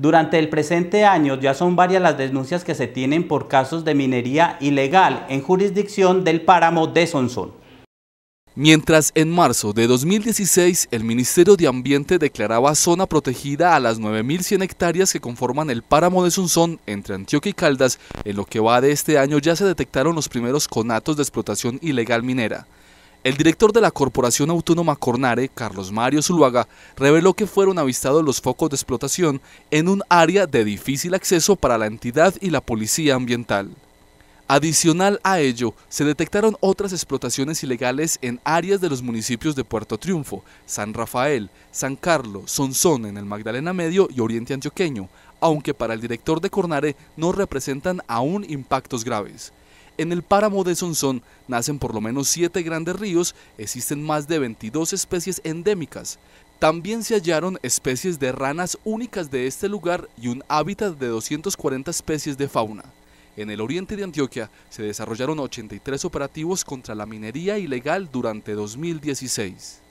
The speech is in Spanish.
Durante el presente año ya son varias las denuncias que se tienen por casos de minería ilegal en jurisdicción del páramo de Sonsón. Mientras en marzo de 2016 el Ministerio de Ambiente declaraba zona protegida a las 9.100 hectáreas que conforman el páramo de Sunzón entre Antioquia y Caldas, en lo que va de este año ya se detectaron los primeros conatos de explotación ilegal minera. El director de la Corporación Autónoma Cornare, Carlos Mario Zuluaga, reveló que fueron avistados los focos de explotación en un área de difícil acceso para la entidad y la policía ambiental. Adicional a ello, se detectaron otras explotaciones ilegales en áreas de los municipios de Puerto Triunfo, San Rafael, San Carlos, Sonsón en el Magdalena Medio y Oriente Antioqueño, aunque para el director de Cornare no representan aún impactos graves. En el páramo de Sonsón nacen por lo menos siete grandes ríos, existen más de 22 especies endémicas. También se hallaron especies de ranas únicas de este lugar y un hábitat de 240 especies de fauna. En el oriente de Antioquia se desarrollaron 83 operativos contra la minería ilegal durante 2016.